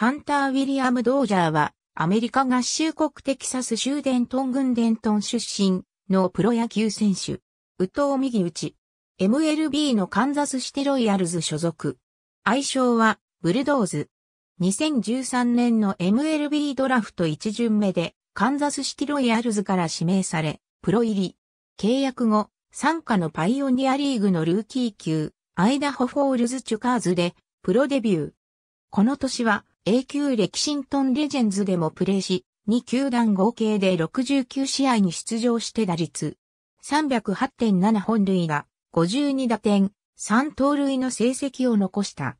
ハンター・ウィリアム・ドージャーは、アメリカ合衆国テキサス州デントン郡デントン出身のプロ野球選手。右藤右打ち。MLB のカンザスシテロイヤルズ所属。愛称は、ブルドーズ。2013年の MLB ドラフト1巡目で、カンザスシテロイヤルズから指名され、プロ入り。契約後、参加のパイオニアリーグのルーキー級、アイダホフォールズチュカーズで、プロデビュー。この年は、A 級レキシントンレジェンズでもプレーし、2球団合計で69試合に出場して打率308.7本塁打、52打点、3盗塁の成績を残した。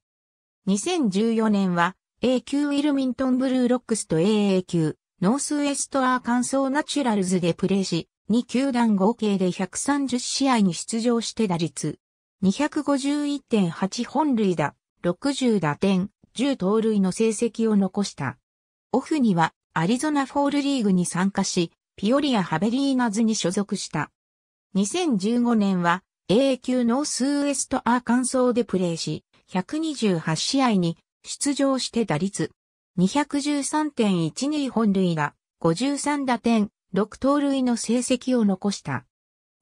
2014年は A 級ウィルミントンブルーロックスと AA 級ノースウエストアーカンソーナチュラルズでプレーし、2球団合計で130試合に出場して打率251.8本塁打、60打点、10盗塁の成績を残した。オフにはアリゾナフォールリーグに参加し、ピオリア・ハベリーナズに所属した。2015年は A 級ノースウエストアーカンソーでプレーし、128試合に出場して打率213.12本塁打、53打点、6盗塁の成績を残した。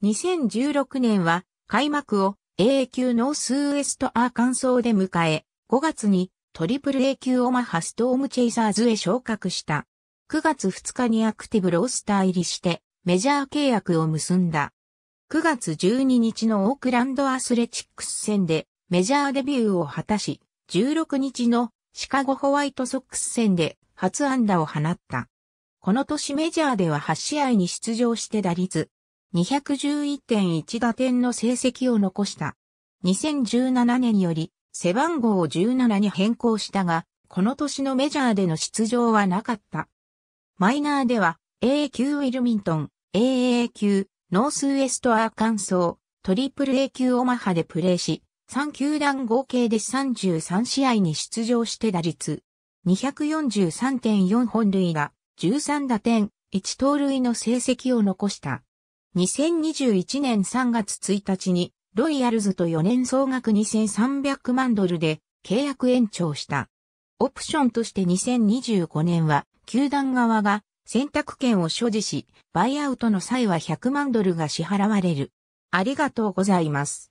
2016年は開幕を A 級ノースウエストアーカンソーで迎え、5月にトリプル A 級オマハストームチェイサーズへ昇格した。9月2日にアクティブロースター入りして、メジャー契約を結んだ。9月12日のオークランドアスレチックス戦でメジャーデビューを果たし、16日のシカゴホワイトソックス戦で初安打を放った。この年メジャーでは8試合に出場して打率211.1打点の成績を残した。2017年より背番号を17に変更したが、この年のメジャーでの出場はなかった。マイナーでは、AA 級ウィルミントン、AA 級、ノースウエストアーカンソー、トリプル A 級オマハでプレーし、3球団合計で33試合に出場して打率、243.4本塁打、13打点、1盗塁の成績を残した。2021年3月1日にロイヤルズと4年総額2300万ドルで契約延長した。オプションとして2025年は、球団側が選択権を所持し、バイアウトの際は100万ドルが支払われる。ありがとうございます。